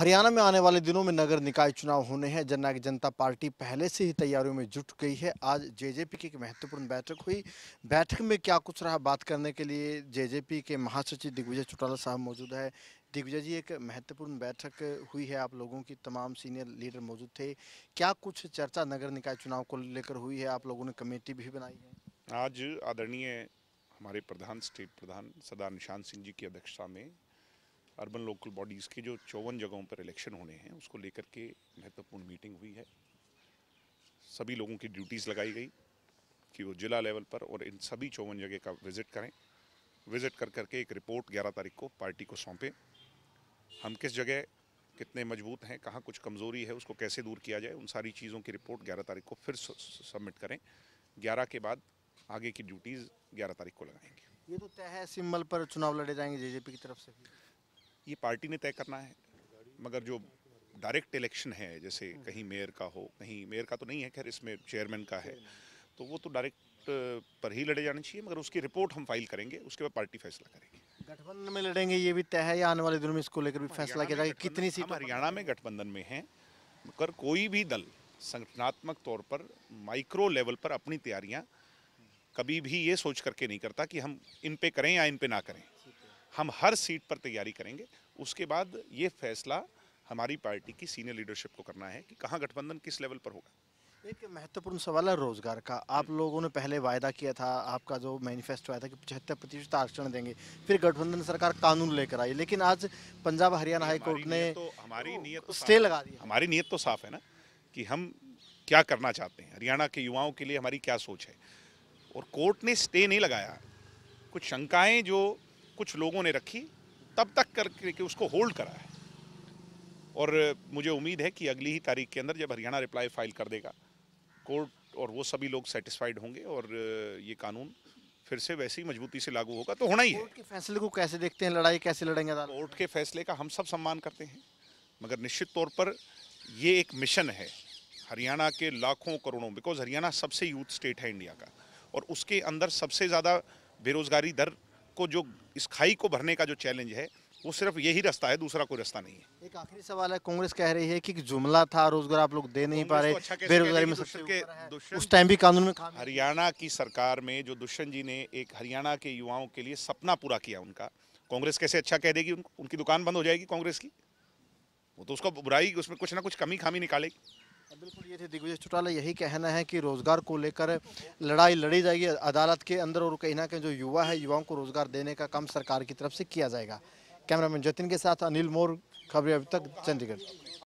हरियाणा में आने वाले दिनों में नगर निकाय चुनाव होने हैं जननायक जनता पार्टी पहले से ही तैयारियों में जुट गई है आज जेजेपी की एक महत्वपूर्ण बैठक हुई बैठक में क्या कुछ रहा बात करने के लिए जेजेपी के महासचिव दिग्विजय चौटाला साहब मौजूद है दिग्विजय जी एक महत्वपूर्ण बैठक हुई है आप लोगों की तमाम सीनियर लीडर मौजूद थे क्या कुछ चर्चा नगर निकाय चुनाव को लेकर हुई है आप लोगों ने कमेटी भी बनाई है आज आदरणीय हमारे प्रधान स्टेट प्रधान सदा निशान सिंह जी की अध्यक्षता में अर्बन लोकल बॉडीज़ के जो चौवन जगहों पर इलेक्शन होने हैं उसको लेकर के महत्वपूर्ण मीटिंग हुई है सभी लोगों की ड्यूटीज़ लगाई गई कि वो जिला लेवल पर और इन सभी चौवन जगह का विज़िट करें विज़िट कर करके एक रिपोर्ट 11 तारीख को पार्टी को सौंपें हम किस जगह कितने मजबूत हैं कहाँ कुछ कमज़ोरी है उसको कैसे दूर किया जाए उन सारी चीज़ों की रिपोर्ट 11 तारीख को फिर सबमिट करें 11 के बाद आगे की ड्यूटीज़ 11 तारीख को लगाएंगे ये तो तय है सिम्बल पर चुनाव लड़े जाएंगे जेजेपी की तरफ से ये पार्टी ने तय करना है मगर जो डायरेक्ट इलेक्शन है जैसे हम्म। कहीं मेयर का हो कहीं मेयर का तो नहीं है खैर इसमें चेयरमैन का है तो वो तो डायरेक्ट पर ही लड़े जाने चाहिए मगर उसकी रिपोर्ट हम फाइल करेंगे उसके बाद पार्टी फैसला करेगी गठबंधन में लड़ेंगे ये भी तय है या आने वाले दिनों में इसको लेकर भी फैसला किया जाएगा कितनी सीट हरियाणा में गठबंधन में है मगर कोई भी दल संगठनात्मक तौर पर माइक्रो लेवल पर अपनी तैयारियाँ कभी भी ये सोच करके नहीं करता कि हम इन पे करें या इन पे ना करें हम हर सीट पर तैयारी करेंगे उसके बाद ये फैसला हमारी पार्टी की सीनियर लीडरशिप को करना है कि कहाँ गठबंधन किस लेवल पर होगा एक महत्वपूर्ण सवाल है रोजगार का आप हम्म। लोगों ने पहले वायदा किया था आपका जो मैनिफेस्टो आया था कि पचहत्तर प्रतिशत आरक्षण देंगे फिर गठबंधन सरकार कानून लेकर आई लेकिन आज पंजाब हरियाणा हाईकोर्ट ने तो, हमारी नीयत तो, तो स्टे लगा दी हमारी नीयत तो साफ है ना कि हम क्या करना चाहते हैं हरियाणा के युवाओं के लिए हमारी क्या सोच है और कोर्ट ने स्टे नहीं लगाया कुछ शंकाएँ जो कुछ लोगों ने रखी तब तक करके उसको होल्ड करा है और मुझे उम्मीद है कि अगली ही तारीख के अंदर जब हरियाणा रिप्लाई फाइल कर देगा कोर्ट और वो सभी लोग सेटिस्फाइड होंगे और ये कानून फिर से वैसे ही मजबूती से लागू होगा तो होना ही है कोर्ट के फैसले को कैसे देखते हैं लड़ाई कैसे लड़ेंगे कोर्ट के फैसले का हम सब सम्मान करते हैं मगर निश्चित तौर पर ये एक मिशन है हरियाणा के लाखों करोड़ों बिकॉज हरियाणा सबसे यूथ स्टेट है इंडिया का और उसके अंदर सबसे ज़्यादा बेरोज़गारी दर को जो इस खाई को भरने का जो चैलेंज है वो सिर्फ यही रास्ता है दूसरा कोई रास्ता नहीं है एक आखिरी सवाल है कांग्रेस कह रही है कि जुमला था रोजगार आप लोग दे नहीं पा रहे अच्छा बेरोजगारी में सबसे उस टाइम भी कानून में हरियाणा की सरकार में जो दुष्यंत जी ने एक हरियाणा के युवाओं के लिए सपना पूरा किया उनका कांग्रेस कैसे अच्छा कह देगी उनकी दुकान बंद हो जाएगी कांग्रेस की वो तो उसका बुराई उसमें कुछ ना कुछ कमी खामी निकालेगी हाँ, बिल्कुल ये थे दिग्विजय चौटाला यही कहना है कि रोज़गार को लेकर लड़ाई लड़ी जाएगी अदालत के अंदर और कहीं ना कहीं जो युवा है युवाओं को रोज़गार देने का काम सरकार की तरफ से किया जाएगा कैमरामैन जतिन के साथ अनिल मोर खबरें अभी तक चंडीगढ़